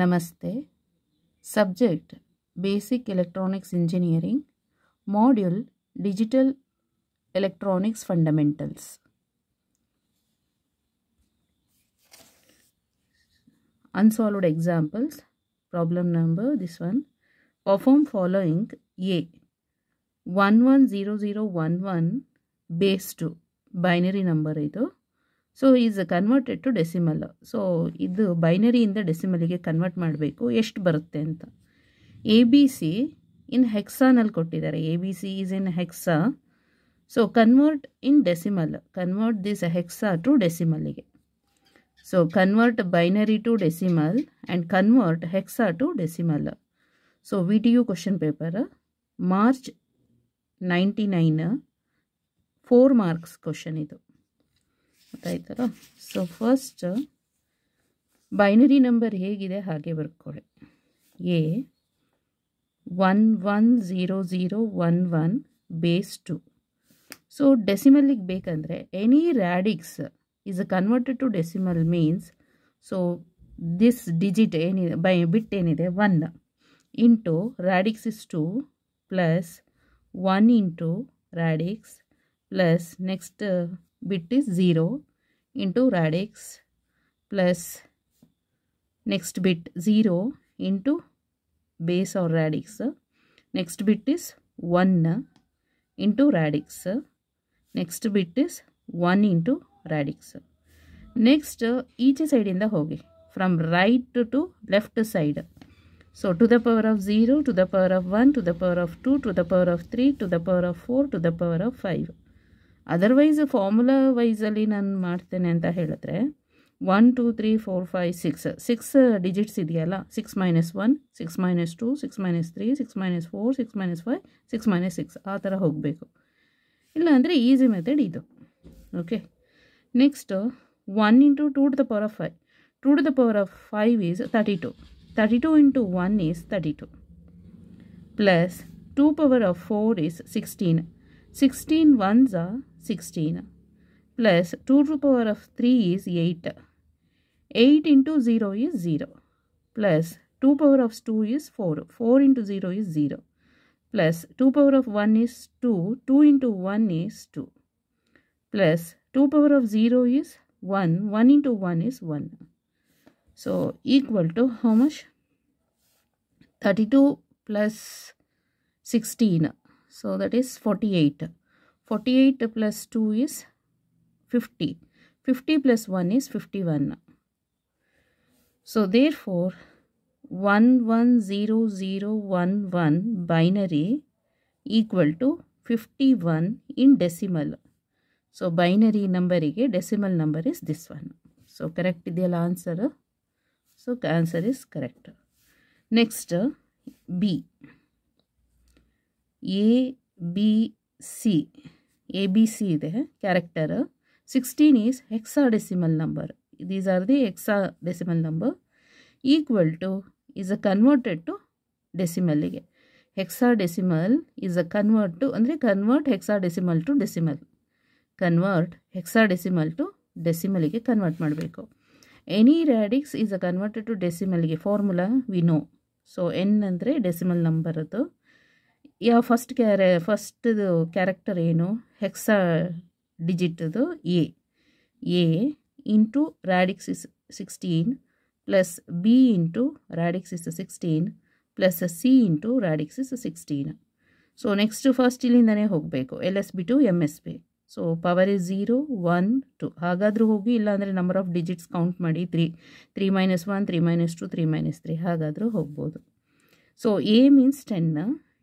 नमस्ते subject basic electronics engineering module digital electronics fundamentals unsolved examples problem number this one perform following a one one zero zero one one based binary number इतना so is converted to decimal so ಇದು ಬೈನರಿಯಿಂದ ಡೆಸಿಮಲಿಗೆ convert ಮಾಡಬೇಕು ಎಷ್ಟು ಬರುತ್ತೆ ಅಂತ A B C in ಹೆಕ್ಸಾನಲ್ಲಿ ಕೊಟ್ಟಿದ್ದಾರೆ A B C is in hexa so convert in decimal convert this hexa to ಡೆಸಿಮಲ್ಲಿಗೆ so convert binary to decimal and convert Hexa to decimal so V T U question paper March ninety nine four marks question ಇದು ಗೊತ್ತಾಯ್ತಲ್ಲ so first binary number ಹೇಗಿದೆ ಹಾಗೆ ಬರ್ಕೊಳ್ಳಿ a one one zero zero one one base two so ಡೆಸಿಮಲ್ಲಿಗೆ ಬೇಕಂದರೆ any radix is uh converted to decimal means so this digit ಏನಿದೆ by bit ಏನಿದೆ one into radix is two plus one into radix plus next bit is 0 into radix plus next bit 0 into base or radix next bit is 1 into radix next bit is 1 into radix next each side in the hoge from right to left side so to the power of 0 to the power of 1 to the power of 2 to the power of 3 to the power of 4 to the power of 5 otherwise formula ವೈಸಲ್ಲಿ ನಾನು ಮಾಡ್ತೇನೆ ಅಂತ ಹೇಳಿದ್ರೆ one two three four five six six digits ಇದೆಯಲ್ಲ six minus one six minus two six minus three six minus four six minus five six minus six ಆ ಥರ ಹೋಗಬೇಕು ಇಲ್ಲಾಂದರೆ ಈಸಿ ಮೆಥಡ್ ಇದು okay next one into two to the power of five two to the power of five is thirty two thirty two into one is thirty to plus two power of four is sixteen sixteen ones 16 plus 2 to the power of 3 is 8. 8 into 0 is 0 plus 2 power of 2 is 4. 4 into 0 is 0 plus 2 power of 1 is 2. 2 into 1 is 2 plus 2 power of 0 is 1. 1 into 1 is 1. So equal to how much? 32 plus 16. So that is 48. 48 plus 2 is 50. 50 plus 1 is 51. So therefore 110011 binary equal to 51 in decimal. So binary number decimal number is this one. So correct the answer. So answer is correct. Next, B. A B C A B C ಇದೆ character sixteen is hexadecimal number these are the hexadecimal number equal to is uh converted to ಡೆಸಿಮಲ್ಲಿಗೆ hexadecimal is uh convert to ಅಂದರೆ convert hexadecimal to decimal convert hexadecimal to ಡೆಸಿಮಲಿಗೆ convert ಮಾಡಬೇಕು any radix is uh converted to ಡೆಸಿಮಲ್ಗೆ formula we know so N ಅಂದರೆ decimal ನಂಬರದ್ದು ಯಾವ first ಕ್ಯಾರೆ ಫಸ್ಟ್ದು ಕ್ಯಾರೆಕ್ಟರ್ ಏನು hexa ಡಿಜಿಟ್ದು A A into radix is sixteen plus B into radix is sixteen plus C into radix is sixteen so next first ಇಲ್ಲಿಂದನೇ ಹೋಗಬೇಕು L S B to M S B so power is zero one two ಹಾಗಾದರೂ ಹೋಗಿ ಇಲ್ಲಾಂದರೆ number of digits count ಮಾಡಿ three three minus one three minus two three minus three ಹಾಗಾದರೂ ಹೋಗ್ಬೋದು so A means ten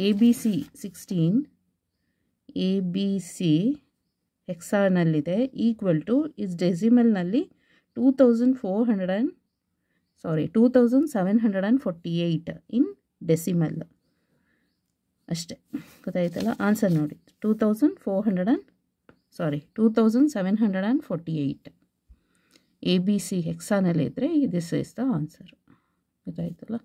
A ABC sixteen A B C ಹೆಕ್ಸಾನಲ್ಲಿದೆ equal to is ಡೆಸಿಮೆಲ್ನಲ್ಲಿ two thousand four hundred and sorry two thousand seven hundred and forty eight in decimal ಅಷ್ಟೇ ಗೊತ್ತಾಯ್ತಲ್ಲ answer ನೋಡಿ two thousand four hundred and sorry two thousand seven hundred and forty eight A B C ಹೆಕ್ಸಾನಲ್ಲಿದ್ದರೆ this is the answer ಗೊತ್ತಾಯ್ತಲ್ಲ